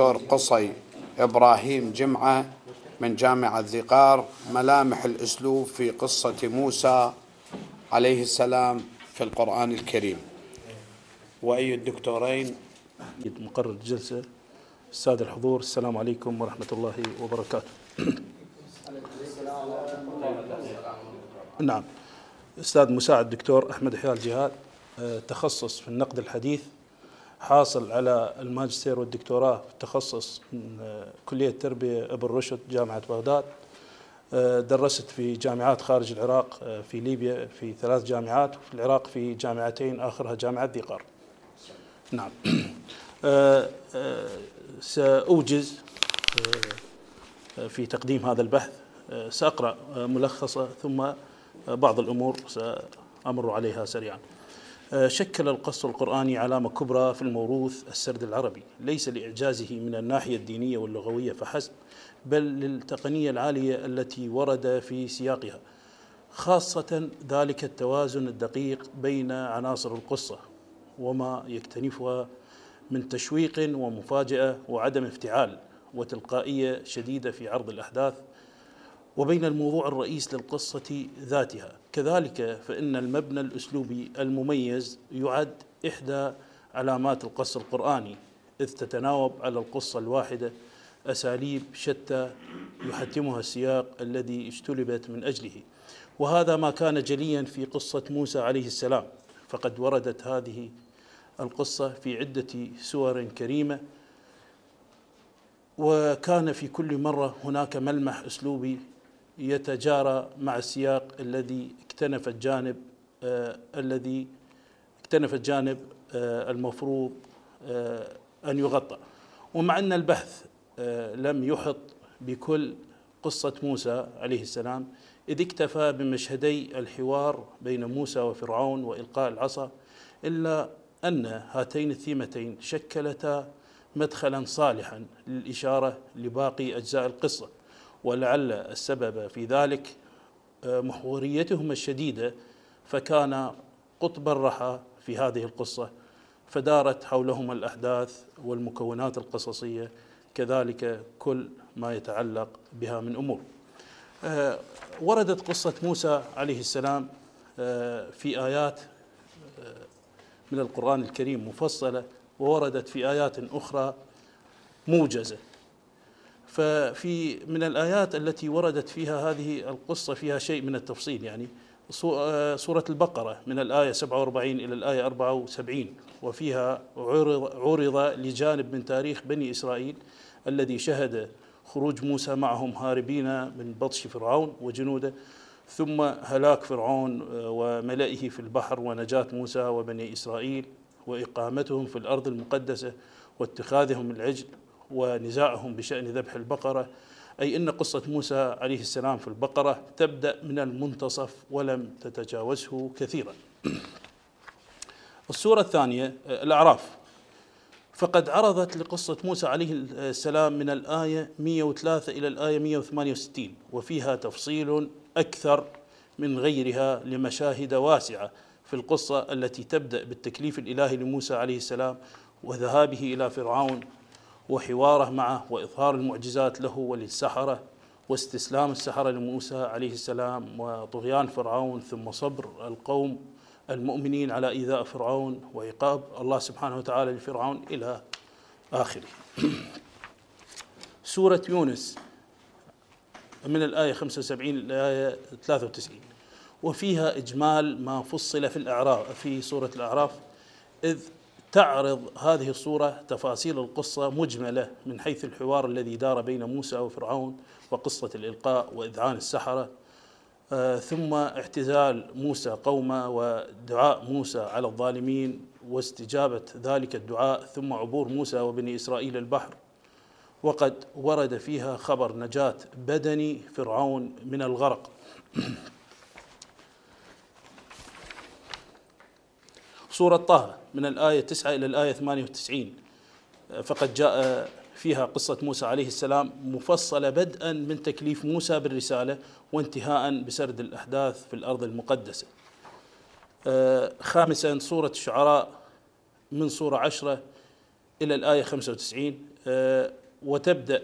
دكتور قصي إبراهيم جمعة من جامعة ذقار ملامح الأسلوب في قصة موسى عليه السلام في القرآن الكريم وأي الدكتورين مقرر الجلسة السادة الحضور السلام عليكم ورحمة الله وبركاته نعم أستاذ مساعد دكتور أحمد حيال جهاد آه، تخصص في النقد الحديث حاصل على الماجستير والدكتوراه في التخصص من آه، كلية التربية ابن رشد جامعة بغداد آه، درست في جامعات خارج العراق آه، في ليبيا في ثلاث جامعات وفي العراق في جامعتين آخرها جامعة ذي قار نعم سأوجز في تقديم هذا البحث سأقرأ ملخصة ثم بعض الأمور سأمر عليها سريعاً شكل القصر القرآني علامة كبرى في الموروث السرد العربي ليس لإعجازه من الناحية الدينية واللغوية فحسب بل للتقنية العالية التي ورد في سياقها خاصة ذلك التوازن الدقيق بين عناصر القصة وما يكتنفها من تشويق ومفاجأة وعدم افتعال وتلقائية شديدة في عرض الأحداث وبين الموضوع الرئيس للقصة ذاتها كذلك فإن المبنى الأسلوبي المميز يعد إحدى علامات القص القرآني إذ تتناوب على القصة الواحدة أساليب شتى يحتمها السياق الذي اجتلبت من أجله وهذا ما كان جليا في قصة موسى عليه السلام فقد وردت هذه القصة في عدة سور كريمة وكان في كل مرة هناك ملمح أسلوبي يتجارى مع السياق الذي اكتنف الجانب آه، الذي اكتنف الجانب آه، المفروض آه، أن يغطى ومع أن البحث لم يحط بكل قصة موسى عليه السلام إذ اكتفى بمشهدي الحوار بين موسى وفرعون وإلقاء العصا إلا أن هاتين الثيمتين شكلتا مدخلا صالحا للإشارة لباقي أجزاء القصة ولعل السبب في ذلك آه، محوريتهم الشديده فكان قطب الرحى في هذه القصه فدارت حولهم الاحداث والمكونات القصصيه كذلك كل ما يتعلق بها من امور. آه، وردت قصه موسى عليه السلام آه، في ايات من القران الكريم مفصله ووردت في ايات اخرى موجزه ففي من الآيات التي وردت فيها هذه القصة فيها شيء من التفصيل يعني آه، سورة البقرة من الآية 47 إلى الآية 74 وفيها عرض, عرض لجانب من تاريخ بني إسرائيل الذي شهد خروج موسى معهم هاربين من بطش فرعون وجنوده ثم هلاك فرعون آه، وملئه في البحر ونجاة موسى وبني إسرائيل وإقامتهم في الأرض المقدسة واتخاذهم العجل ونزاعهم بشأن ذبح البقرة أي أن قصة موسى عليه السلام في البقرة تبدأ من المنتصف ولم تتجاوزه كثيرا السورة الثانية آه، الأعراف فقد عرضت لقصة موسى عليه السلام من الآية 103 إلى الآية 168 وفيها تفصيل أكثر من غيرها لمشاهد واسعة في القصة التي تبدأ بالتكليف الإلهي لموسى عليه السلام وذهابه إلى فرعون وحواره معه وإظهار المعجزات له وللسحرة واستسلام السحرة لموسى عليه السلام وطغيان فرعون ثم صبر القوم المؤمنين على إيذاء فرعون وعقاب الله سبحانه وتعالى لفرعون إلى آخره سورة يونس من الآية 75 إلى الآية 93 وفيها إجمال ما فصل في الأعراف في سورة الأعراف إذ تعرض هذه الصورة تفاصيل القصة مجملة من حيث الحوار الذي دار بين موسى وفرعون وقصة الإلقاء وإذعان السحرة آه، ثم اعتزال موسى قومه ودعاء موسى على الظالمين واستجابة ذلك الدعاء ثم عبور موسى وبني إسرائيل البحر وقد ورد فيها خبر نجاة بدني فرعون من الغرق سورة طه من الآية 9 إلى الآية 98 فقد جاء فيها قصة موسى عليه السلام مفصلة بدءا من تكليف موسى بالرسالة وانتهاء بسرد الأحداث في الأرض المقدسة خامسا سورة الشعراء من سورة عشرة إلى الآية 95 وتبدأ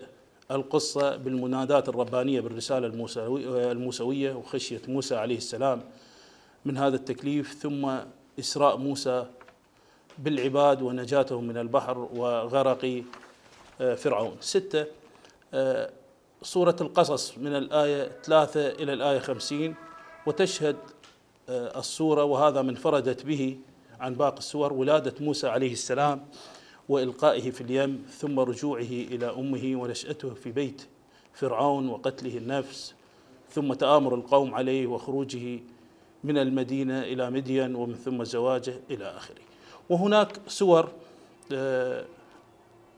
القصة بالمنادات الربانية بالرسالة الموسوية وخشية موسى عليه السلام من هذا التكليف ثم إسراء موسى بالعباد ونجاتهم من البحر وغرق آه، فرعون ستة آه، سورة القصص من الآية ثلاثة إلى الآية خمسين وتشهد آه، الصورة وهذا من فردت به عن باقي السور ولادة موسى عليه السلام وإلقائه في اليم ثم رجوعه إلى أمه ونشأته في بيت فرعون وقتله النفس ثم تآمر القوم عليه وخروجه من المدينة إلى مدين ومن ثم زواجه إلى آخره وهناك صور آه،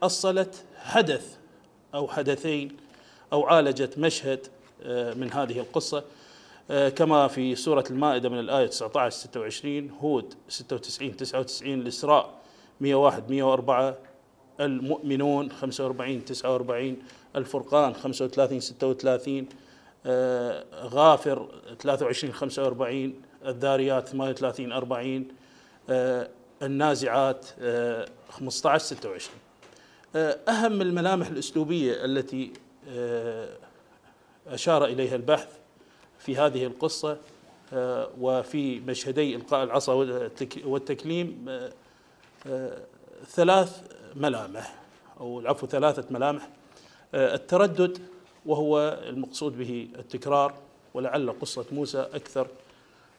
أصلت حدث أو حدثين أو عالجت مشهد آه، من هذه القصة آه، كما في سورة المائدة من الآية 19 26 هود 96 99 الإسراء 101 104 المؤمنون 45 49 الفرقان 35 36 غافر 23 45 الذاريات 38 40 النازعات 15 آه، 26 آه، أهم الملامح الأسلوبية التي آه، أشار إليها البحث في هذه القصة وفي مشهدي إلقاء العصا والتكليم ثلاث ملامح أو العفو ثلاثة ملامح التردد وهو المقصود به التكرار ولعل قصة موسى أكثر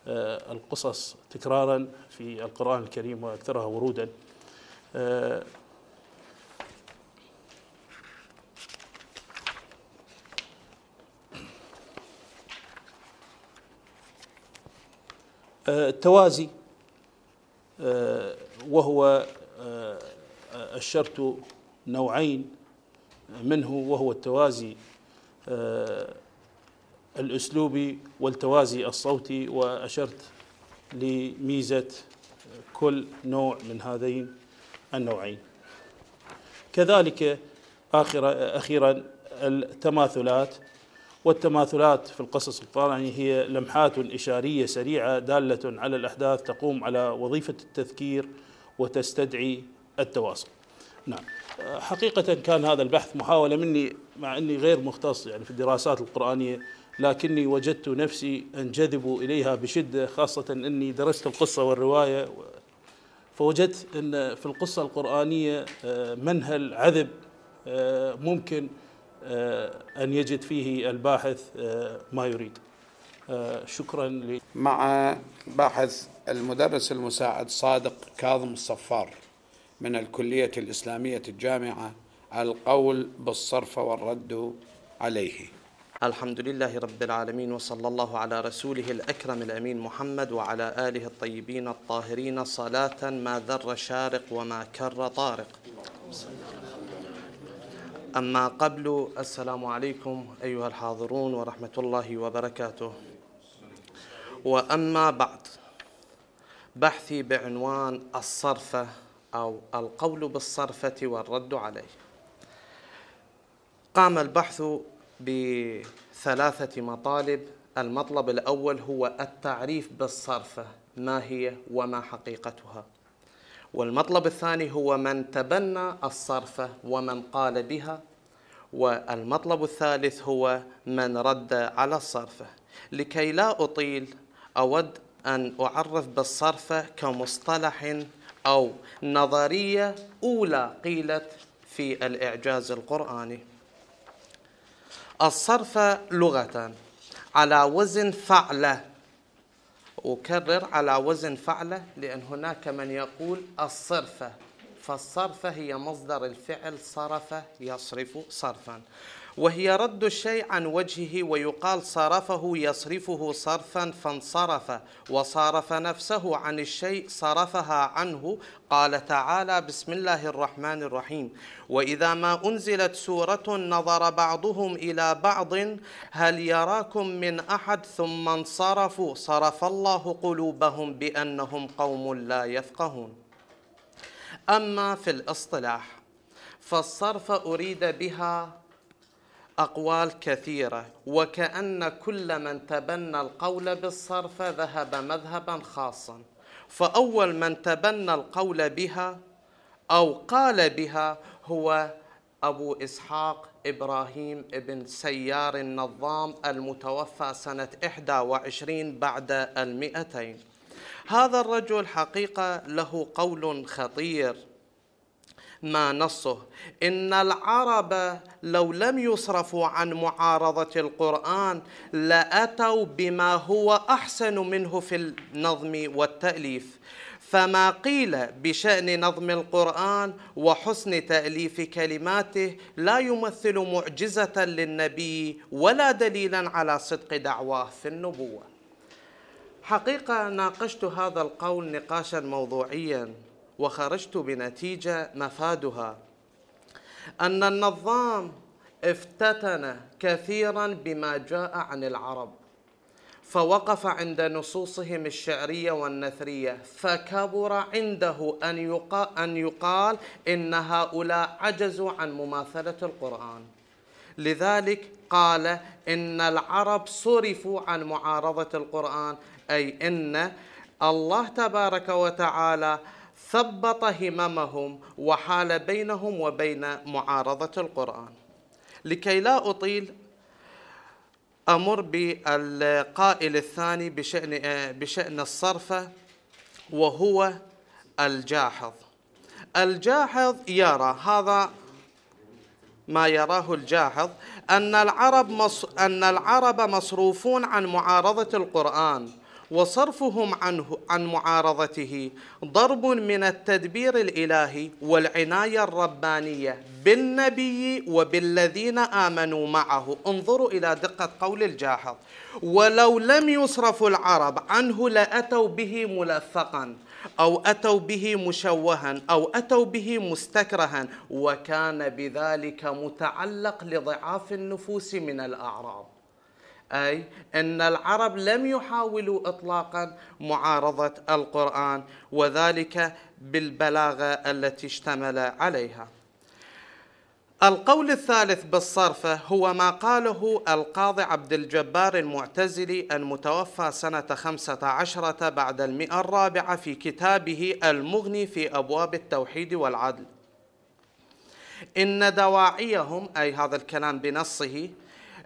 آه، القصص تكرارا في القرآن الكريم وأكثرها ورودا آه، آه، التوازي وهو الشرط نوعين منه وهو التوازي الأسلوبي والتوازي الصوتي وأشرت لميزة كل نوع من هذين النوعين كذلك آخر أخيرا التماثلات والتماثلات في القصص الطالعي هي لمحات إشارية سريعة دالة على الأحداث تقوم على وظيفة التذكير وتستدعي التواصل نعم حقيقة كان هذا البحث محاولة مني مع أني غير مختص يعني في الدراسات القرآنية لكني وجدت نفسي انجذب اليها بشده خاصه اني درست القصه والروايه فوجدت ان في القصه القرانيه آه، منهل عذب آه، ممكن آه، ان يجد فيه الباحث ما يريد. شكرا ل مع باحث المدرس المساعد صادق كاظم الصفار من الكليه الاسلاميه الجامعه القول بالصرف والرد عليه. الحمد لله رب العالمين وصلى الله على رسوله الأكرم الأمين محمد وعلى آله الطيبين الطاهرين صلاة ما ذر شارق وما كر طارق أما قبل السلام عليكم أيها الحاضرون ورحمة الله وبركاته وأما بعد بحثي بعنوان الصرفة أو القول بالصرفة والرد عليه قام البحث بثلاثة مطالب المطلب الأول هو التعريف بالصرفة ما هي وما حقيقتها والمطلب الثاني هو من تبنى الصرفة ومن قال بها والمطلب الثالث هو من رد على الصرفة لكي لا أطيل أود أن أعرف بالصرفة كمصطلح أو نظرية أولى قيلت في الإعجاز القرآني الصرف لغة على وزن فعلة أكرر على وزن فعلة لأن هناك من يقول الصرفة فالصرفة هي مصدر الفعل صرف يصرف صرفا وهي رد الشيء عن وجهه ويقال صرفه يصرفه صرفا فانصرف وصارف نفسه عن الشيء صرفها عنه قال تعالى بسم الله الرحمن الرحيم واذا ما انزلت سوره نظر بعضهم الى بعض هل يراكم من احد ثم انصرفوا صرف الله قلوبهم بانهم قوم لا يفقهون اما في الاصطلاح فالصرف اريد بها أقوال كثيرة وكأن كل من تبنى القول بالصرف ذهب مذهبا خاصا فأول من تبنى القول بها أو قال بها هو أبو إسحاق إبراهيم بن سيار النظام المتوفى سنة 21 بعد المئتين هذا الرجل حقيقة له قول خطير ما نصه إن العرب لو لم يصرفوا عن معارضة القرآن لأتوا بما هو أحسن منه في النظم والتأليف فما قيل بشأن نظم القرآن وحسن تأليف كلماته لا يمثل معجزة للنبي ولا دليلا على صدق دعواه في النبوة حقيقة ناقشت هذا القول نقاشا موضوعيا وخرجت بنتيجه مفادها ان النظام افتتن كثيرا بما جاء عن العرب فوقف عند نصوصهم الشعريه والنثريه فكبر عنده ان يقال ان يقال ان هؤلاء عجزوا عن مماثله القران لذلك قال ان العرب صرفوا عن معارضه القران اي ان الله تبارك وتعالى ثبط هممهم وحال بينهم وبين معارضة القرآن لكي لا أطيل أمر بالقائل الثاني بشأن, بشأن الصرفة وهو الجاحظ الجاحظ يرى هذا ما يراه الجاحظ أن العرب, مص... أن العرب مصروفون عن معارضة القرآن وصرفهم عنه عن معارضته ضرب من التدبير الالهي والعنايه الربانيه بالنبي وبالذين امنوا معه انظروا الى دقه قول الجاحظ ولو لم يصرفوا العرب عنه لاتوا به ملفقا او اتوا به مشوها او اتوا به مستكرها وكان بذلك متعلق لضعاف النفوس من الاعراب أي أن العرب لم يحاولوا إطلاقا معارضة القرآن وذلك بالبلاغة التي اشتمل عليها القول الثالث بالصرفة هو ما قاله القاضي عبد الجبار المعتزلي المتوفى سنة 15 بعد المئة الرابعة في كتابه المغني في أبواب التوحيد والعدل إن دواعيهم أي هذا الكلام بنصه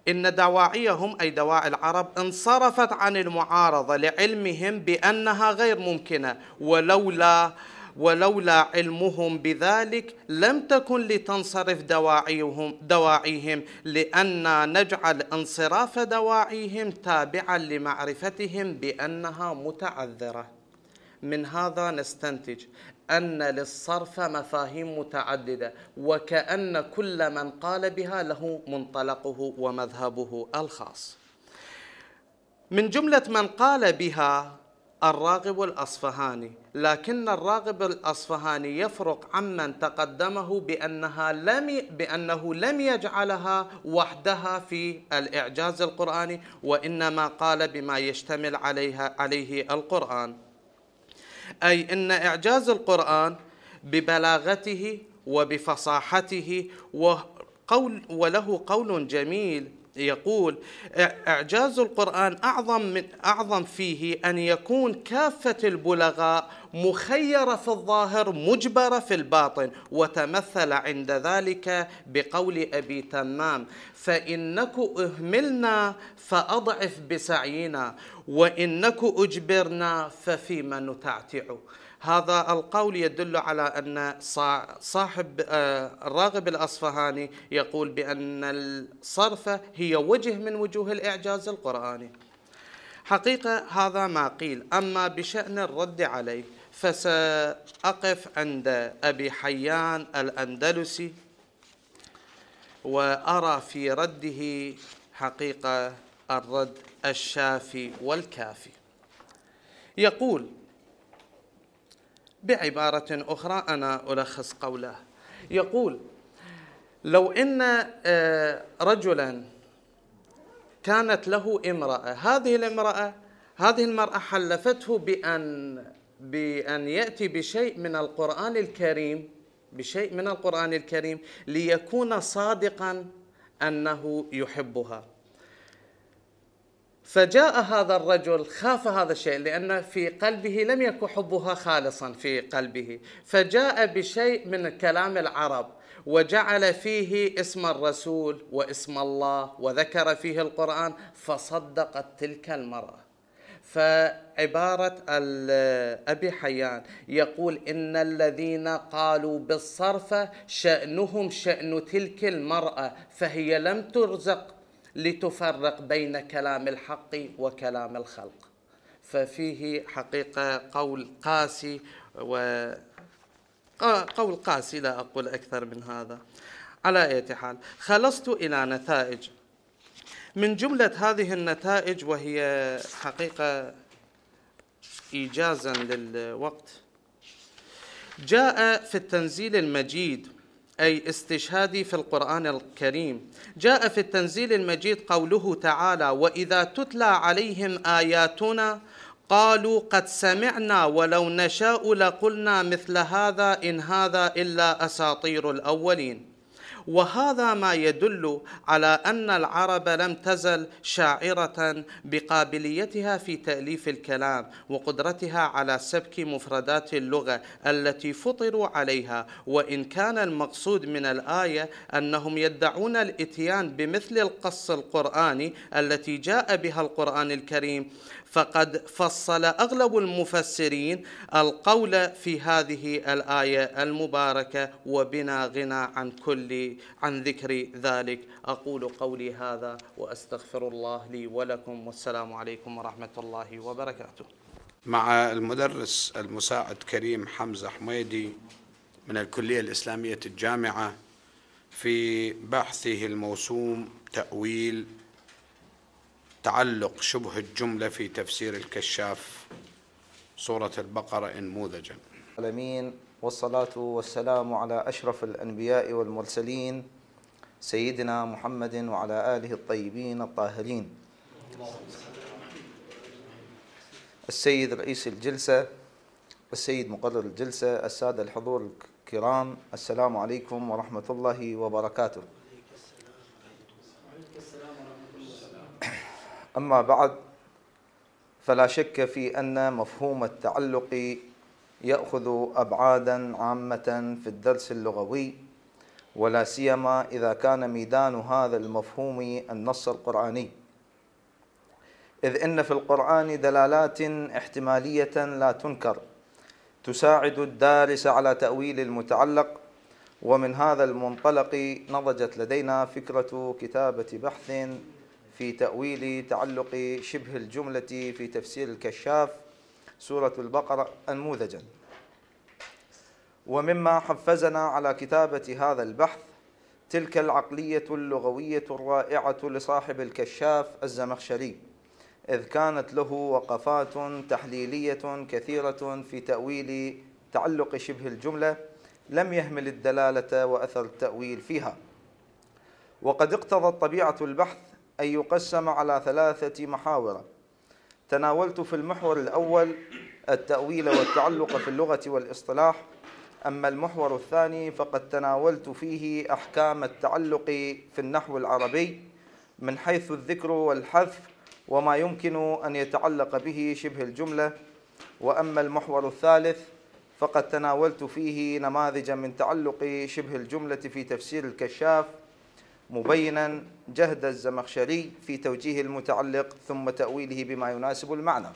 إن دواعيهم أي دواعي العرب انصرفت عن المعارضة لعلمهم بأنها غير ممكنة ولولا ولولا علمهم بذلك لم تكن لتنصرف دواعيهم دواعيهم لأن نجعل انصراف دواعيهم تابعا لمعرفتهم بأنها متعذرة من هذا نستنتج أن للصرف مفاهيم متعددة وكأن كل من قال بها له منطلقه ومذهبه الخاص من جملة من قال بها الراغب الأصفهاني لكن الراغب الأصفهاني يفرق عمن تقدمه بأنها لم بأنه لم يجعلها وحدها في الإعجاز القرآني وإنما قال بما يشتمل عليها عليه القرآن أي أن إعجاز القرآن ببلاغته وبفصاحته وقول وله قول جميل يقول إعجاز القرآن أعظم من أعظم فيه أن يكون كافة البلغاء مخيرة في الظاهر مجبرة في الباطن وتمثل عند ذلك بقول أبي تمام فإنك أهملنا فأضعف بسعينا وإنك أجبرنا ففيما نتعتع هذا القول يدل على أن صاحب آه، الراغب الأصفهاني يقول بأن الصرفة هي وجه من وجوه الإعجاز القرآني حقيقة هذا ما قيل أما بشأن الرد عليه فسأقف عند أبي حيان الأندلسي وأرى في رده حقيقة الرد الشافي والكافي يقول بعبارة أخرى أنا ألخص قوله يقول لو أن آه، رجلا كانت له امرأة هذه الامرأة هذه المرأة حلفته بأن بأن يأتي بشيء من القرآن الكريم بشيء من القرآن الكريم ليكون صادقا أنه يحبها فجاء هذا الرجل خاف هذا الشيء لأن في قلبه لم يكن حبها خالصا في قلبه فجاء بشيء من كلام العرب وجعل فيه اسم الرسول واسم الله وذكر فيه القرآن فصدقت تلك المرأة فعبارة أبي حيان يقول إن الذين قالوا بالصرفة شأنهم شأن تلك المرأة فهي لم ترزق لتفرق بين كلام الحق وكلام الخلق ففيه حقيقة قول قاسي و قول قاسي لا أقول أكثر من هذا على أي حال خلصت إلى نتائج من جملة هذه النتائج وهي حقيقة إيجازا للوقت جاء في التنزيل المجيد أي استشهادي في القرآن الكريم جاء في التنزيل المجيد قوله تعالى وإذا تتلى عليهم آياتنا قالوا قد سمعنا ولو نشاء لقلنا مثل هذا إن هذا إلا أساطير الأولين وهذا ما يدل على ان العرب لم تزل شاعره بقابليتها في تاليف الكلام وقدرتها على سبك مفردات اللغه التي فطروا عليها وان كان المقصود من الايه انهم يدعون الاتيان بمثل القص القراني التي جاء بها القران الكريم فقد فصل اغلب المفسرين القول في هذه الايه المباركه وبنا غنى عن كل عن ذكر ذلك اقول قولي هذا واستغفر الله لي ولكم والسلام عليكم ورحمه الله وبركاته. مع المدرس المساعد كريم حمزه حميدي من الكليه الاسلاميه الجامعه في بحثه الموسوم تاويل تعلق شبه الجملة في تفسير الكشاف سورة البقرة انموذجا العالمين والصلاة والسلام على أشرف الأنبياء والمرسلين سيدنا محمد وعلى آله الطيبين الطاهرين السيد رئيس الجلسة السيد مقرر الجلسة السادة الحضور الكرام السلام عليكم ورحمة الله وبركاته أما بعد فلا شك في أن مفهوم التعلق يأخذ أبعادا عامة في الدرس اللغوي ولا سيما إذا كان ميدان هذا المفهوم النص القرآني إذ إن في القرآن دلالات احتمالية لا تنكر تساعد الدارس على تأويل المتعلق ومن هذا المنطلق نضجت لدينا فكرة كتابة بحث في تأويل تعلق شبه الجملة في تفسير الكشاف سورة البقرة أنموذجا ومما حفزنا على كتابة هذا البحث تلك العقلية اللغوية الرائعة لصاحب الكشاف الزمخشري إذ كانت له وقفات تحليلية كثيرة في تأويل تعلق شبه الجملة لم يهمل الدلالة وأثر التأويل فيها وقد اقتضت طبيعة البحث أن يقسم على ثلاثة محاور تناولت في المحور الأول التأويل والتعلق في اللغة والاصطلاح أما المحور الثاني فقد تناولت فيه أحكام التعلق في النحو العربي من حيث الذكر والحذف وما يمكن أن يتعلق به شبه الجملة وأما المحور الثالث فقد تناولت فيه نماذج من تعلق شبه الجملة في تفسير الكشاف مبينا جهد الزمخشري في توجيه المتعلق ثم تأويله بما يناسب المعنى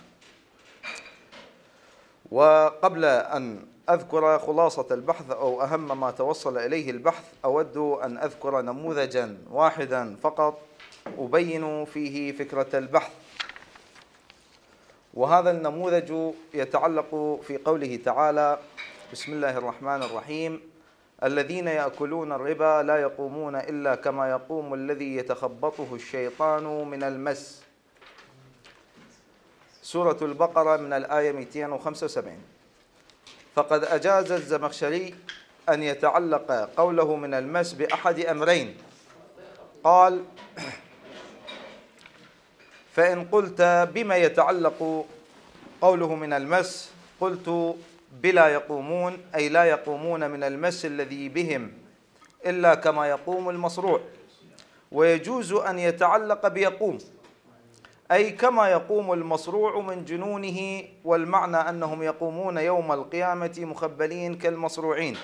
وقبل أن أذكر خلاصة البحث أو أهم ما توصل إليه البحث أود أن أذكر نموذجا واحدا فقط أبين فيه فكرة البحث وهذا النموذج يتعلق في قوله تعالى بسم الله الرحمن الرحيم الذين ياكلون الربا لا يقومون الا كما يقوم الذي يتخبطه الشيطان من المس سوره البقره من الايه 275 فقد اجاز الزمخشري ان يتعلق قوله من المس باحد امرين قال فان قلت بما يتعلق قوله من المس قلت بلا يقومون أي لا يقومون من المس الذي بهم إلا كما يقوم المصروع ويجوز أن يتعلق بيقوم أي كما يقوم المصروع من جنونه والمعنى أنهم يقومون يوم القيامة مخبلين كالمصروعين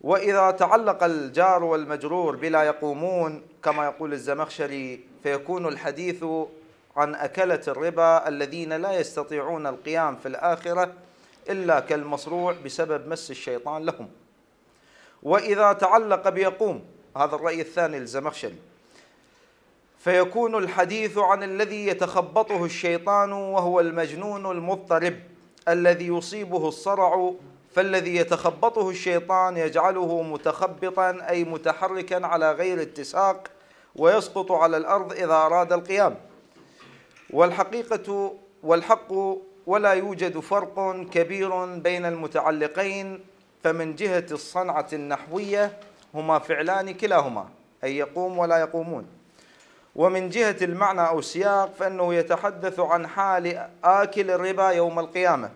وإذا تعلق الجار والمجرور بلا يقومون كما يقول الزمخشري فيكون الحديث عن أكلة الربا الذين لا يستطيعون القيام في الآخرة إلا كالمصروع بسبب مس الشيطان لهم وإذا تعلق بيقوم هذا الرأي الثاني للزمخشري فيكون الحديث عن الذي يتخبطه الشيطان وهو المجنون المضطرب الذي يصيبه الصرع فالذي يتخبطه الشيطان يجعله متخبطا أي متحركا على غير اتساق ويسقط على الأرض إذا أراد القيام والحقيقة والحق ولا يوجد فرق كبير بين المتعلقين فمن جهة الصنعة النحوية هما فعلان كلاهما أي يقوم ولا يقومون ومن جهة المعنى أو السياق فإنه يتحدث عن حال آكل الربا يوم القيامة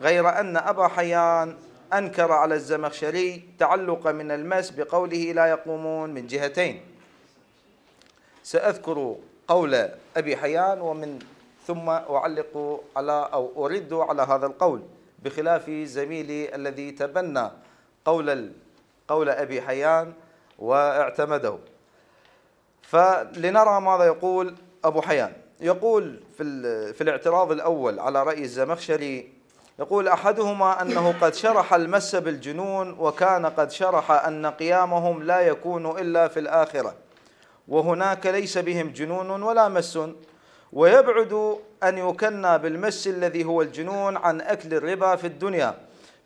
غير أن أبا حيان أنكر على الزمخشري تعلق من المس بقوله لا يقومون من جهتين سأذكر قول أبي حيان ومن ثم أعلق على أو أرد على هذا القول بخلاف زميلي الذي تبنى قول قول أبي حيان واعتمده فلنرى ماذا يقول أبو حيان يقول في, في الاعتراض الأول على رأي الزمخشري يقول أحدهما أنه قد شرح المس بالجنون وكان قد شرح أن قيامهم لا يكون إلا في الآخرة وهناك ليس بهم جنون ولا مس ويبعد أن يكنى بالمس الذي هو الجنون عن أكل الربا في الدنيا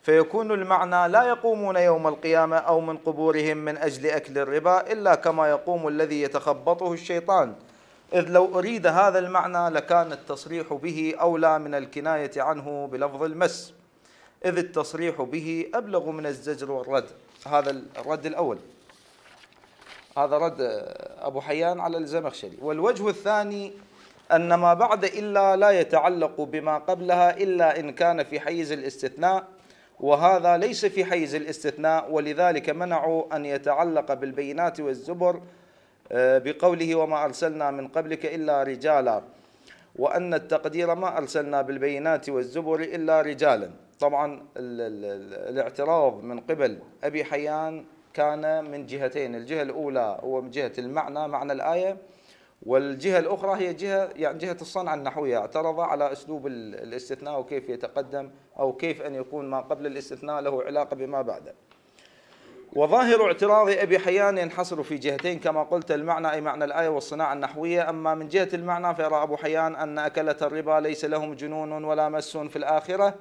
فيكون المعنى لا يقومون يوم القيامة أو من قبورهم من أجل أكل الربا إلا كما يقوم الذي يتخبطه الشيطان إذ لو أريد هذا المعنى لكان التصريح به أولى من الكناية عنه بلفظ المس إذ التصريح به أبلغ من الزجر والرد هذا الرد الأول هذا رد أبو حيان على الزمخشري والوجه الثاني أن ما بعد إلا لا يتعلق بما قبلها إلا إن كان في حيز الاستثناء وهذا ليس في حيز الاستثناء ولذلك منعوا أن يتعلق بالبينات والزبر آه، بقوله وما أرسلنا من قبلك إلا رجالا وأن التقدير ما أرسلنا بالبينات والزبر إلا رجالا طبعا الاعتراض من قبل أبي حيان كان من جهتين الجهة الأولى هو من جهة المعنى معنى الآية والجهة الأخرى هي جهة يعني جهة الصنعة النحوية اعترض على أسلوب الاستثناء وكيف يتقدم أو كيف أن يكون ما قبل الاستثناء له علاقة بما بعده وظاهر اعتراض أبي حيان ينحصر في جهتين كما قلت المعنى أي معنى الآية والصناعة النحوية أما من جهة المعنى فيرى أبو حيان أن أكلة الربا ليس لهم جنون ولا مس في الآخرة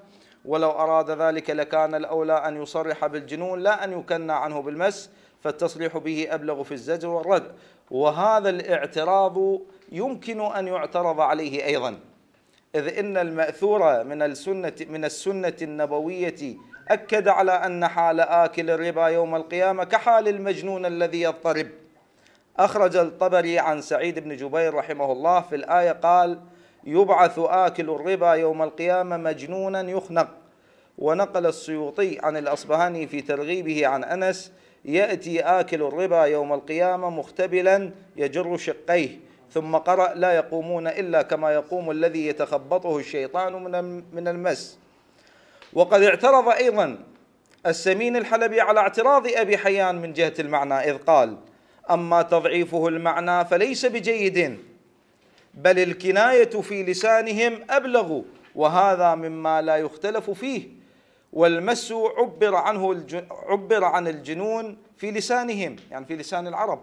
ولو أراد ذلك لكان الأولى أن يصرح بالجنون لا أن يكنى عنه بالمس فالتصريح به أبلغ في الزجر والرد وهذا الاعتراض يمكن أن يعترض عليه أيضا إذ إن المأثور من السنة من السنة النبوية أكد على أن حال آكل الربا يوم القيامة كحال المجنون الذي يضطرب أخرج الطبري عن سعيد بن جبير رحمه الله في الآية قال يبعث آكل الربا يوم القيامة مجنونا يخنق ونقل السيوطي عن الأصبهاني في ترغيبه عن أنس يأتي آكل الربا يوم القيامة مختبلا يجر شقيه ثم قرأ لا يقومون إلا كما يقوم الذي يتخبطه الشيطان من المس وقد اعترض أيضا السمين الحلبي على اعتراض أبي حيان من جهة المعنى إذ قال أما تضعيفه المعنى فليس بجيد بل الكناية في لسانهم أبلغ وهذا مما لا يختلف فيه والمس عبر عنه عبر عن الجنون في لسانهم يعني في لسان العرب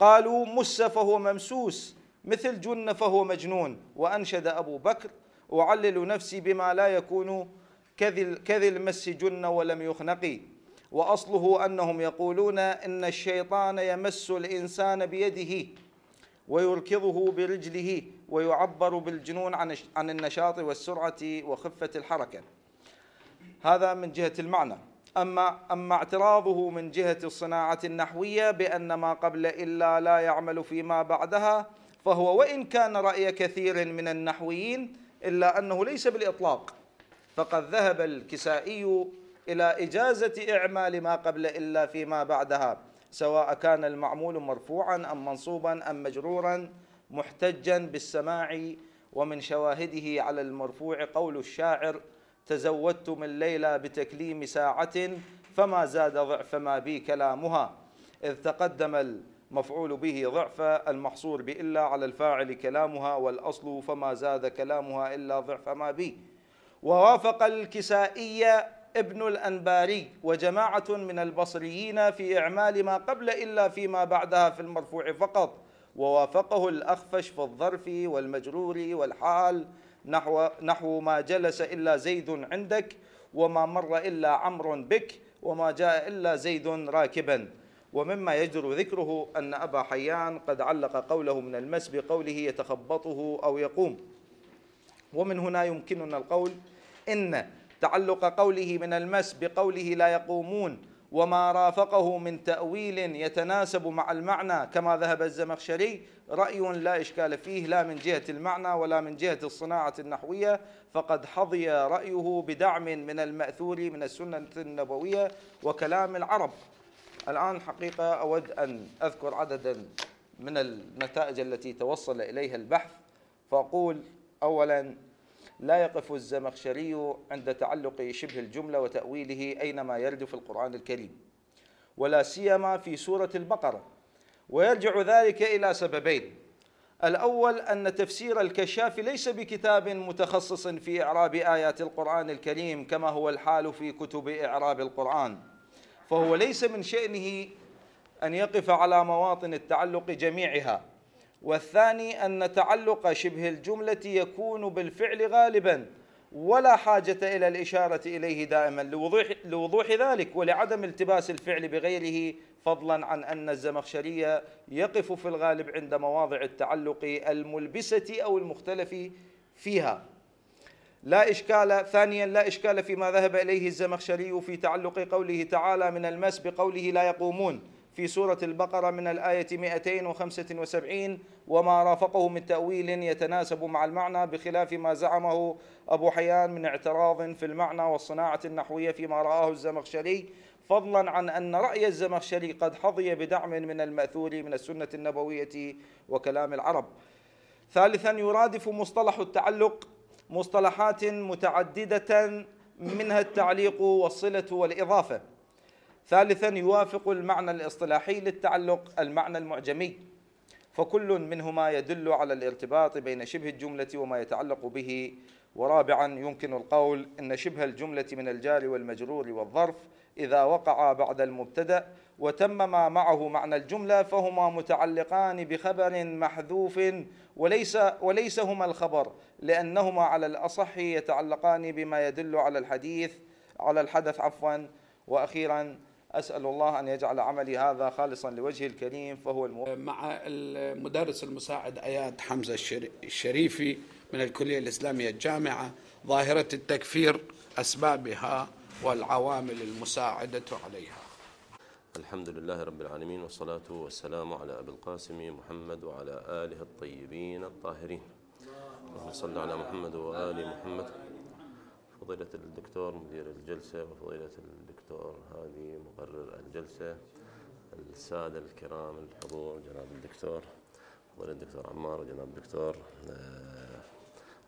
قالوا مس فهو ممسوس مثل جن فهو مجنون وأنشد أبو بكر أعلل نفسي بما لا يكون كذي المس جن ولم يخنقي وأصله أنهم يقولون إن الشيطان يمس الإنسان بيده ويركضه برجله ويعبر بالجنون عن النشاط والسرعة وخفة الحركة هذا من جهة المعنى أما أما اعتراضه من جهة الصناعة النحوية بأن ما قبل إلا لا يعمل فيما بعدها فهو وإن كان رأي كثير من النحويين إلا أنه ليس بالإطلاق فقد ذهب الكسائي إلى إجازة إعمال ما قبل إلا فيما بعدها سواء كان المعمول مرفوعا أم منصوبا أم مجرورا محتجا بالسماع ومن شواهده على المرفوع قول الشاعر تزودت من ليلى بتكليم ساعة فما زاد ضعف ما بي كلامها إذ تقدم المفعول به ضعف المحصور بإلا على الفاعل كلامها والأصل فما زاد كلامها إلا ضعف ما بي ووافق الكسائي ابن الأنباري وجماعة من البصريين في إعمال ما قبل إلا فيما بعدها في المرفوع فقط ووافقه الأخفش في الظرف والمجرور والحال نحو نحو ما جلس إلا زيد عندك وما مر إلا عمرو بك وما جاء إلا زيد راكبا ومما يجدر ذكره أن أبا حيان قد علق قوله من المس بقوله يتخبطه أو يقوم ومن هنا يمكننا القول إن تعلق قوله من المس بقوله لا يقومون وما رافقه من تأويل يتناسب مع المعنى كما ذهب الزمخشري رأي لا إشكال فيه لا من جهة المعنى ولا من جهة الصناعة النحوية فقد حظي رأيه بدعم من المأثور من السنة النبوية وكلام العرب الآن حقيقة أود أن أذكر عددا من النتائج التي توصل إليها البحث فأقول أولا لا يقف الزمخشري عند تعلق شبه الجملة وتأويله أينما يرد في القرآن الكريم ولا سيما في سورة البقرة ويرجع ذلك إلى سببين الأول أن تفسير الكشاف ليس بكتاب متخصص في إعراب آيات القرآن الكريم كما هو الحال في كتب إعراب القرآن فهو ليس من شأنه أن يقف على مواطن التعلق جميعها والثاني أن تعلق شبه الجملة يكون بالفعل غالبا ولا حاجة إلى الإشارة إليه دائما لوضوح, لوضوح ذلك ولعدم التباس الفعل بغيره فضلا عن أن الزمخشرية يقف في الغالب عند مواضع التعلق الملبسة أو المختلف فيها لا إشكال ثانيا لا إشكال فيما ذهب إليه الزمخشري في تعلق قوله تعالى من المس بقوله لا يقومون في سورة البقرة من الآية 275 وما رافقه من تأويل يتناسب مع المعنى بخلاف ما زعمه أبو حيان من اعتراض في المعنى والصناعة النحوية فيما رآه الزمخشري فضلا عن أن رأي الزمخشري قد حظي بدعم من المأثور من السنة النبوية وكلام العرب ثالثا يرادف مصطلح التعلق مصطلحات متعددة منها التعليق والصلة والإضافة ثالثا يوافق المعنى الاصطلاحي للتعلق المعنى المعجمي فكل منهما يدل على الارتباط بين شبه الجملة وما يتعلق به ورابعا يمكن القول ان شبه الجمله من الجار والمجرور والظرف اذا وقع بعد المبتدا وتم ما معه معنى الجمله فهما متعلقان بخبر محذوف وليس وليس هما الخبر لانهما على الاصح يتعلقان بما يدل على الحديث على الحدث عفوا واخيرا أسأل الله أن يجعل عملي هذا خالصا لوجهه الكريم فهو المو... أه، مع المدرس المساعد آيات حمزة الشريفي من الكلية الإسلامية الجامعة ظاهرة التكفير أسبابها والعوامل المساعدة عليها الحمد لله رب العالمين والصلاة والسلام على أبي القاسم محمد وعلى آله الطيبين الطاهرين اللهم صل على محمد وآل محمد فضيلة الدكتور مدير الجلسة وفضيلة الدكتور هادي مقرر الجلسة السادة الكرام الحضور جناب الدكتور فضيلة الدكتور عمار وجناب الدكتور آه،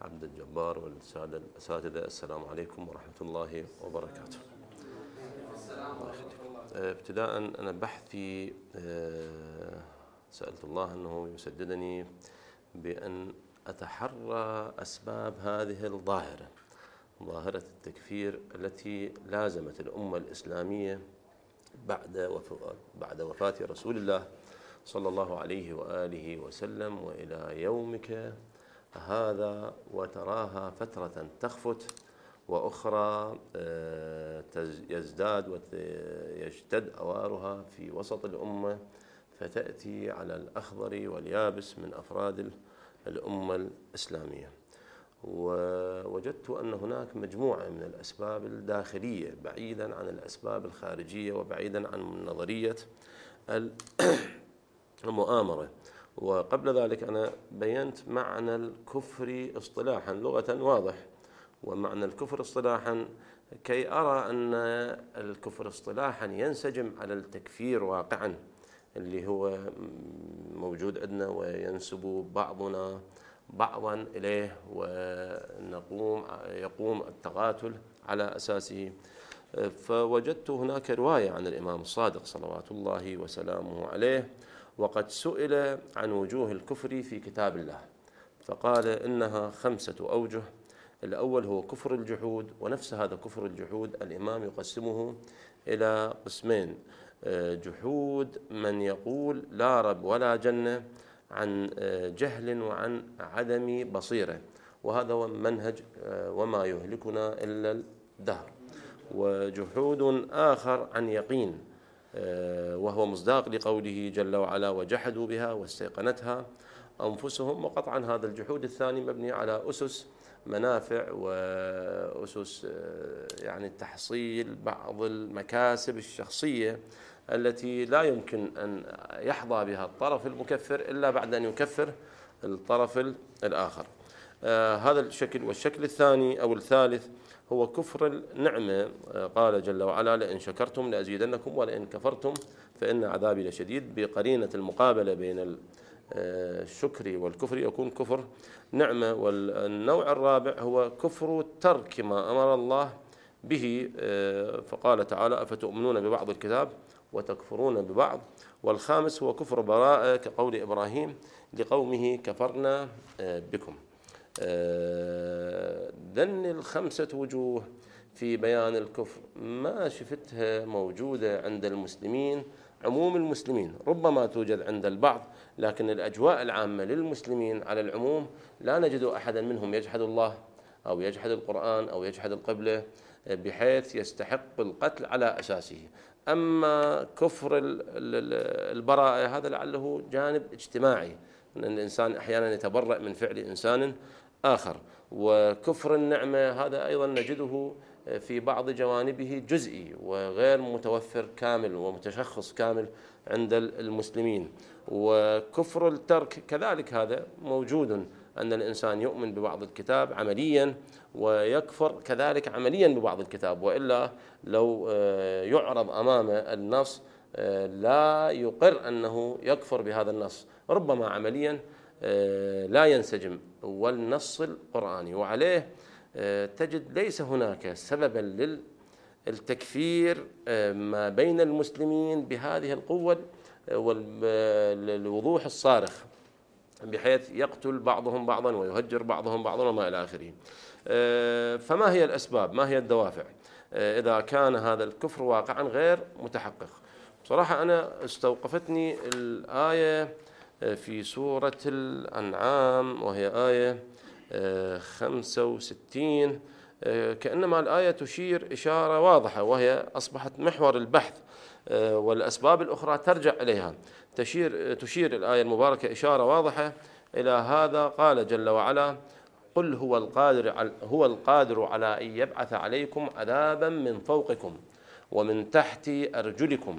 عبد الجبار والسادة الأساتذة السلام عليكم ورحمة الله وبركاته الله ابتداء أنا بحثي آه، سألت الله أنه يسددني بأن أتحرى أسباب هذه الظاهرة ظاهرة التكفير التي لازمت الأمة الإسلامية بعد بعد وفاة رسول الله صلى الله عليه وآله وسلم وإلى يومك هذا وتراها فترة تخفت وأخرى آه، يزداد ويشتد أوارها في وسط الأمة فتأتي على الأخضر واليابس من أفراد الأمة الإسلامية ووجدت أن هناك مجموعة من الأسباب الداخلية بعيدا عن الأسباب الخارجية وبعيدا عن نظرية المؤامرة وقبل ذلك أنا بينت معنى الكفر اصطلاحا لغة واضح ومعنى الكفر اصطلاحا كي أرى أن الكفر اصطلاحا ينسجم على التكفير واقعا اللي هو موجود عندنا وينسب بعضنا بعضا إليه ونقوم يقوم التقاتل على أساسه فوجدت هناك رواية عن الإمام الصادق صلوات الله وسلامه عليه وقد سئل عن وجوه الكفر في كتاب الله فقال إنها خمسة أوجه الأول هو كفر الجحود ونفس هذا كفر الجحود الإمام يقسمه إلى قسمين آه، جحود من يقول لا رب ولا جنة عن آه، جهل وعن عدم بصيره وهذا هو منهج آه، وما يهلكنا الا الدهر وجحود اخر عن يقين آه، وهو مصداق لقوله جل وعلا وجحدوا بها واستيقنتها انفسهم وقطعا هذا الجحود الثاني مبني على اسس منافع واسس يعني تحصيل بعض المكاسب الشخصيه التي لا يمكن أن يحظى بها الطرف المكفر إلا بعد أن يكفر الطرف الآخر آه، هذا الشكل والشكل الثاني أو الثالث هو كفر النعمة آه، قال جل وعلا لئن شكرتم لأزيدنكم ولئن كفرتم فإن عذابي لشديد بقرينة المقابلة بين آه، الشكر والكفر يكون كفر نعمة والنوع الرابع هو كفر ترك ما أمر الله به فقال تعالى أفتؤمنون ببعض الكتاب وتكفرون ببعض والخامس هو كفر براءة كقول إبراهيم لقومه كفرنا آه، بكم ذن آه، الخمسة وجوه في بيان الكفر ما شفتها موجودة عند المسلمين عموم المسلمين ربما توجد عند البعض لكن الأجواء العامة للمسلمين على العموم لا نجد أحدا منهم يجحد الله أو يجحد القرآن أو يجحد القبلة بحيث يستحق القتل على أساسه أما كفر البراءة هذا لعله جانب اجتماعي أن الإنسان أحيانا يتبرأ من فعل إنسان آخر وكفر النعمة هذا أيضا نجده في بعض جوانبه جزئي وغير متوفر كامل ومتشخص كامل عند المسلمين وكفر الترك كذلك هذا موجود أن الإنسان يؤمن ببعض الكتاب عمليا ويكفر كذلك عمليا ببعض الكتاب والا لو آه، يعرض امامه النص آه، لا يقر انه يكفر بهذا النص ربما عمليا آه، لا ينسجم والنص القراني وعليه تجد ليس هناك سببا للتكفير ما بين المسلمين بهذه القوة والوضوح الصارخ بحيث يقتل بعضهم بعضا ويهجر بعضهم بعضا وما إلى آخره آه، فما هي الأسباب ما هي الدوافع آه، إذا كان هذا الكفر واقعا غير متحقق بصراحة أنا استوقفتني الآية آه، في سورة الأنعام وهي آية 65 كأنما الآية تشير إشارة واضحة وهي أصبحت محور البحث والأسباب الأخرى ترجع إليها تشير, تشير الآية المباركة إشارة واضحة إلى هذا قال جل وعلا قل هو القادر هو القادر على أن يبعث عليكم عذابا من فوقكم ومن تحت أرجلكم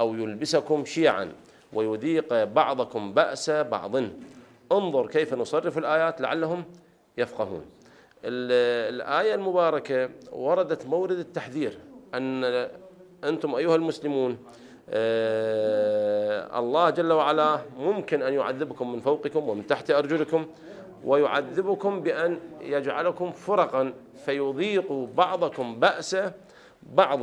أو يلبسكم شيعا ويذيق بعضكم بأس بعض انظر كيف نصرف الآيات لعلهم يفقهون الآية المباركة وردت مورد التحذير أن أنتم أيها المسلمون آه، الله جل وعلا ممكن أن يعذبكم من فوقكم ومن تحت أرجلكم ويعذبكم بأن يجعلكم فرقا فيضيق بعضكم بأس بعض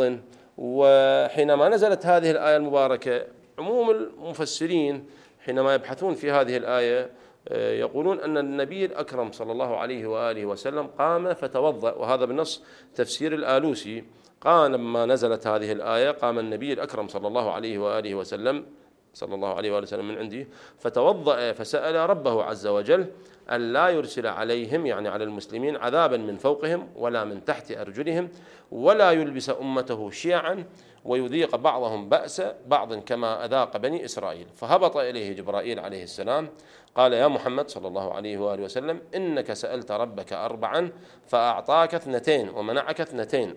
وحينما نزلت هذه الآية المباركة عموم المفسرين حينما يبحثون في هذه الآية آه، يقولون أن النبي الأكرم صلى الله عليه وآله وسلم قام فتوضأ وهذا بنص تفسير الآلوسي قال لما نزلت هذه الآية قام النبي الأكرم صلى الله عليه وآله وسلم صلى الله عليه وآله وسلم من عنده فتوضأ فسأل ربه عز وجل أن لا يرسل عليهم يعني على المسلمين عذابا من فوقهم ولا من تحت أرجلهم ولا يلبس أمته شيعا ويذيق بعضهم بأس بعض كما أذاق بني إسرائيل فهبط إليه جبرائيل عليه السلام قال يا محمد صلى الله عليه وآله وسلم إنك سألت ربك أربعا فأعطاك اثنتين ومنعك اثنتين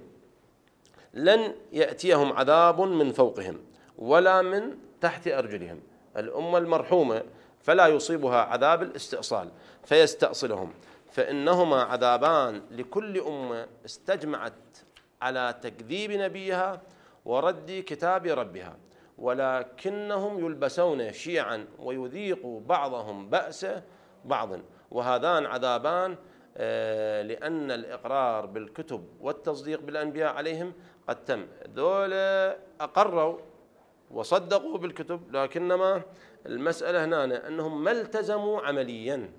لن يأتيهم عذاب من فوقهم ولا من تحت أرجلهم الأمة المرحومة فلا يصيبها عذاب الاستئصال فيستأصلهم فإنهما عذابان لكل أمة استجمعت على تكذيب نبيها ورد كتاب ربها ولكنهم يلبسون شيعا ويذيق بعضهم بأس بعض وهذان عذابان آه، لأن الإقرار بالكتب والتصديق بالأنبياء عليهم قد تم ذولا أقروا وصدقوا بالكتب لكنما المسألة هنا أنهم ما التزموا عمليا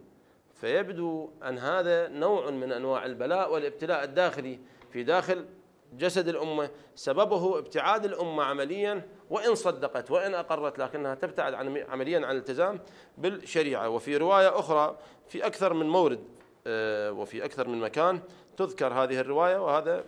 فيبدو أن هذا نوع من أنواع البلاء والابتلاء الداخلي في داخل جسد الأمة سببه ابتعاد الأمة عمليا وإن صدقت وإن أقرت لكنها تبتعد عن عمليا عن الالتزام بالشريعة وفي رواية أخرى في أكثر من مورد آه، وفي أكثر من مكان تذكر هذه الرواية وهذا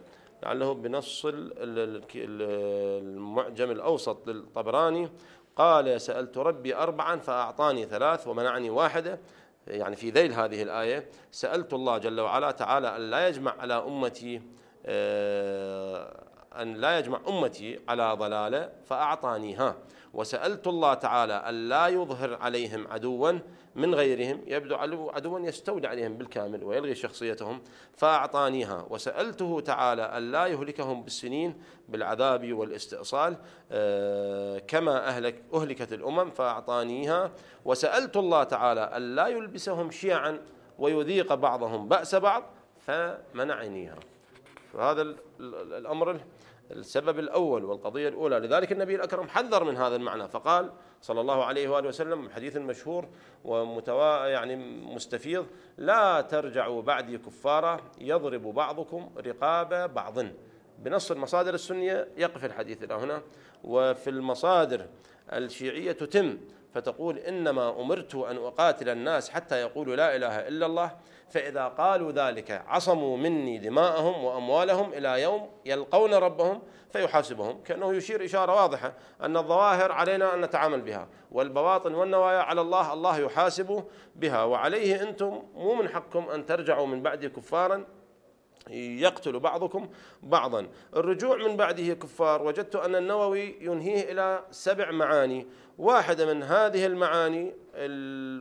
لعله بنص المعجم الأوسط للطبراني قال سألت ربي أربعا فأعطاني ثلاث ومنعني واحدة يعني في ذيل هذه الآية سألت الله جل وعلا تعالى أن لا يجمع على أمتي آه، أن لا يجمع أمتي على ضلالة فأعطانيها وسألت الله تعالى ألا يظهر عليهم عدوا من غيرهم يبدو عدوا يستولي عليهم بالكامل ويلغي شخصيتهم فأعطانيها وسألته تعالى ألا يهلكهم بالسنين بالعذاب والاستئصال آه، كما أهلك أهلكت الأمم فأعطانيها وسألت الله تعالى ألا يلبسهم شيعا ويذيق بعضهم بأس بعض فمنعنيها فهذا الأمر السبب الأول والقضية الأولى لذلك النبي الأكرم حذر من هذا المعنى فقال صلى الله عليه وآله وسلم حديث مشهور ومتوا يعني مستفيض لا ترجعوا بعدي كفارا يضرب بعضكم رقاب بعض بنص المصادر السنية يقف الحديث إلى هنا وفي المصادر الشيعية تتم فتقول إنما أمرت أن أقاتل الناس حتى يقولوا لا إله إلا الله فإذا قالوا ذلك عصموا مني دماءهم وأموالهم إلى يوم يلقون ربهم فيحاسبهم كأنه يشير إشارة واضحة أن الظواهر علينا أن نتعامل بها والبواطن والنوايا على الله الله يحاسبه بها وعليه أنتم مو من حقكم أن ترجعوا من بعد كفارا يقتل بعضكم بعضا الرجوع من بعده كفار وجدت أن النووي ينهيه إلى سبع معاني واحدة من هذه المعاني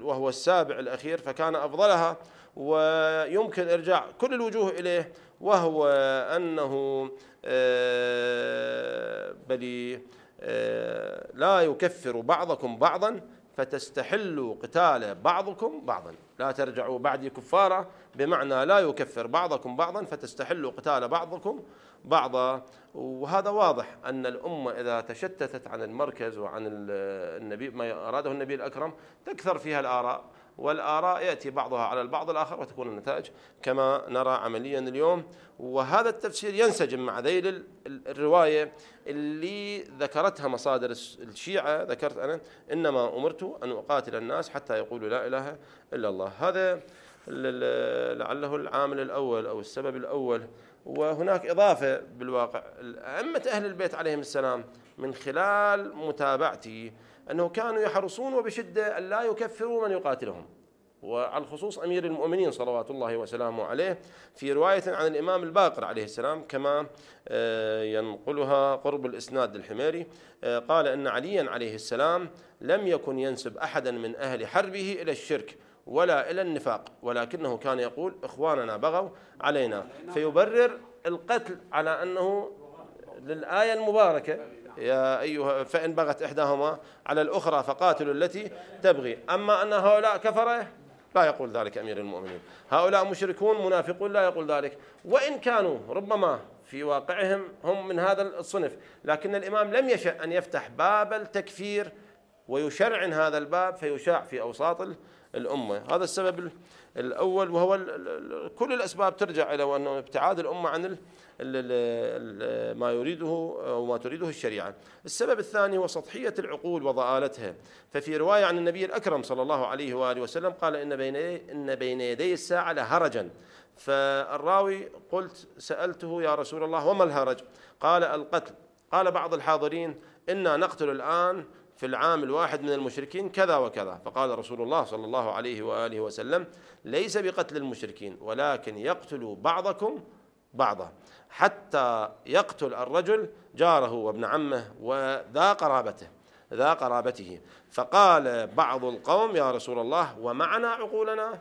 وهو السابع الأخير فكان أفضلها ويمكن إرجاع كل الوجوه إليه وهو أنه آه، بلي آه، لا يكفر بعضكم بعضا فتستحلوا قتال بعضكم بعضا لا ترجعوا بعدي كفارة بمعنى لا يكفر بعضكم بعضا فتستحلوا قتال بعضكم بعضا وهذا واضح أن الأمة إذا تشتتت عن المركز وعن النبي ما أراده النبي الأكرم تكثر فيها الآراء والآراء يأتي بعضها على البعض الآخر وتكون النتائج كما نرى عمليا اليوم وهذا التفسير ينسجم مع ذيل الرواية اللي ذكرتها مصادر الشيعة ذكرت أنا إنما أمرت أن أقاتل الناس حتى يقولوا لا إله إلا الله هذا لعله العامل الأول أو السبب الأول وهناك إضافة بالواقع أئمة أهل البيت عليهم السلام من خلال متابعتي أنه كانوا يحرصون وبشدة أن لا يكفروا من يقاتلهم وعلى الخصوص أمير المؤمنين صلوات الله وسلامه عليه في رواية عن الإمام الباقر عليه السلام كما آه، ينقلها قرب الإسناد للحميري آه، قال أن عليا عليه السلام لم يكن ينسب أحدا من أهل حربه إلى الشرك ولا إلى النفاق ولكنه كان يقول إخواننا بغوا علينا فيبرر القتل على أنه للآية المباركة يا أيها فإن بغت إحداهما على الأخرى فقاتلوا التي تبغي أما أن هؤلاء كفرة لا يقول ذلك أمير المؤمنين هؤلاء مشركون منافقون لا يقول ذلك وإن كانوا ربما في واقعهم هم من هذا الصنف لكن الإمام لم يشأ أن يفتح باب التكفير ويشرعن هذا الباب فيشاع في أوساط الأمة هذا السبب الأول وهو كل الأسباب ترجع إلى أنه ابتعاد الأمة عن ما يريده أو ما تريده الشريعة السبب الثاني هو سطحية العقول وضآلتها ففي رواية عن النبي الأكرم صلى الله عليه وآله وسلم قال إن بين, إن بين يدي الساعة لهرجا فالراوي قلت سألته يا رسول الله وما الهرج قال القتل قال بعض الحاضرين إنا نقتل الآن في العام الواحد من المشركين كذا وكذا فقال رسول الله صلى الله عليه وآله وسلم ليس بقتل المشركين ولكن يقتل بعضكم بعضا حتى يقتل الرجل جاره وابن عمه وذا قرابته ذا قرابته فقال بعض القوم يا رسول الله ومعنا عقولنا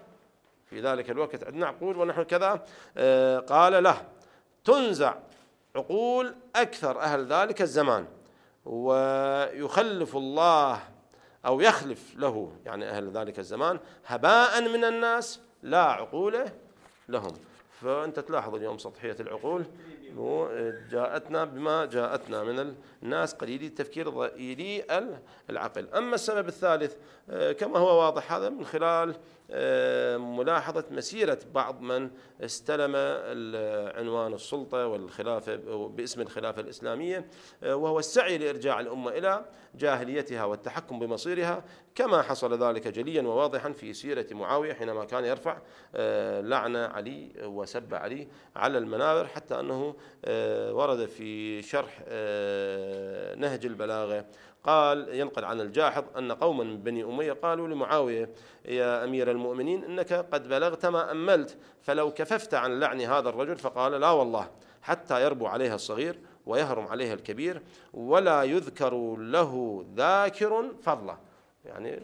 في ذلك الوقت عندنا عقول ونحن كذا آه، قال له تنزع عقول أكثر أهل ذلك الزمان ويخلف الله أو يخلف له يعني أهل ذلك الزمان هباء من الناس لا عقول لهم فأنت تلاحظ اليوم سطحية العقول جاءتنا بما جاءتنا من الناس قليلي التفكير ضئيلي العقل أما السبب الثالث آه، كما هو واضح هذا من خلال آه، ملاحظة مسيرة بعض من استلم عنوان السلطة والخلافة باسم الخلافة الإسلامية آه، وهو السعي لإرجاع الأمة إلى جاهليتها والتحكم بمصيرها كما حصل ذلك جليا وواضحا في سيرة معاوية حينما كان يرفع آه، لعنة علي وسب علي على المنابر حتى أنه ورد في شرح نهج البلاغة قال ينقل عن الجاحظ أن قوما من بني أمية قالوا لمعاوية يا أمير المؤمنين إنك قد بلغت ما أملت فلو كففت عن لعن هذا الرجل فقال لا والله حتى يربو عليها الصغير ويهرم عليها الكبير ولا يذكر له ذاكر فضله يعني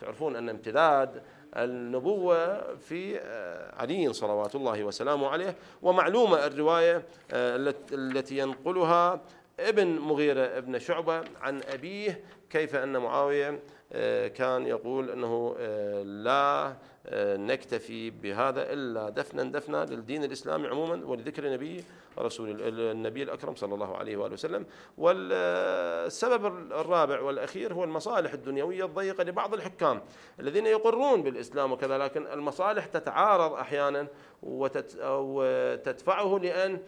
تعرفون أن امتداد النبوة في آه، علي صلوات الله وسلامه عليه ومعلومة الرواية آه، التي ينقلها ابن مغيرة ابن شعبة عن أبيه كيف أن معاوية آه، كان يقول أنه آه، لا آه، نكتفي بهذا إلا دفنا دفنا للدين الإسلامي عموما ولذكر نبيه رسول النبي الأكرم صلى الله عليه وآله وسلم والسبب الرابع والأخير هو المصالح الدنيوية الضيقة لبعض الحكام الذين يقرون بالإسلام وكذا لكن المصالح تتعارض أحيانا وتدفعه لأن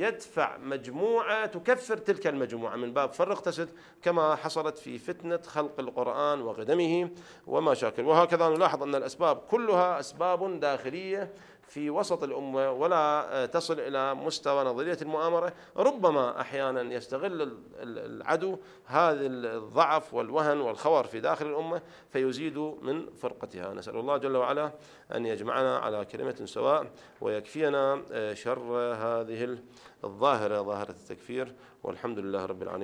يدفع مجموعة تكفر تلك المجموعة من باب فرق تسد كما حصلت في فتنة خلق القرآن وقدمه وما شاكل وهكذا نلاحظ أن الأسباب كلها أسباب داخلية في وسط الأمة ولا آه، تصل إلى مستوى نظرية المؤامرة ربما أحيانا يستغل العدو هذا الضعف والوهن والخور في داخل الأمة فيزيد من فرقتها نسأل الله جل وعلا أن يجمعنا على كلمة سواء ويكفينا آه، شر هذه الظاهرة ظاهرة التكفير والحمد لله رب العالمين